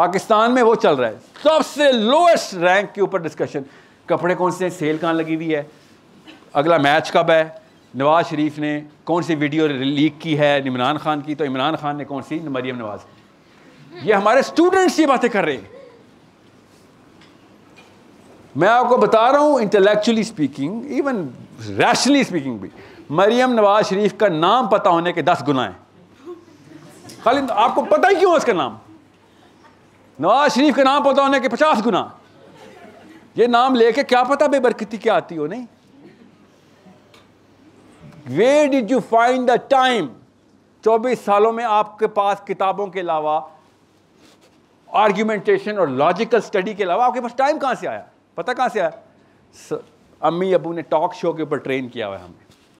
पाकिस्तान में वो चल रहा है सबसे लोएस्ट रैंक के ऊपर डिस्कशन कपड़े कौन से सेल कहाँ लगी हुई है अगला मैच कब है नवाज शरीफ ने कौन सी वीडियो लीक की है इमरान खान की तो इमरान खान ने कौन सी मरियम नवाज ये हमारे स्टूडेंट्स ये बातें कर रहे हैं मैं आपको बता रहा हूँ intellectually speaking even rationally speaking भी मरियम नवाज शरीफ का नाम पता होने के दस गुना है खाली आपको पता ही क्यों है उसका नाम नवाज शरीफ का नाम पता होने के पचास गुना ये नाम लेके क्या पता बेबरकती क्या आती हो नहीं way did you find the time चौबीस सालों में आपके पास किताबों के अलावा आर्ग्यूमेंटेशन और लॉजिकल स्टडी के अलावा आपके पास टाइम कहाँ से आया पता कहां से आया अम्मी अबू ने टॉक शो के ऊपर ट्रेन किया हुआ है हमें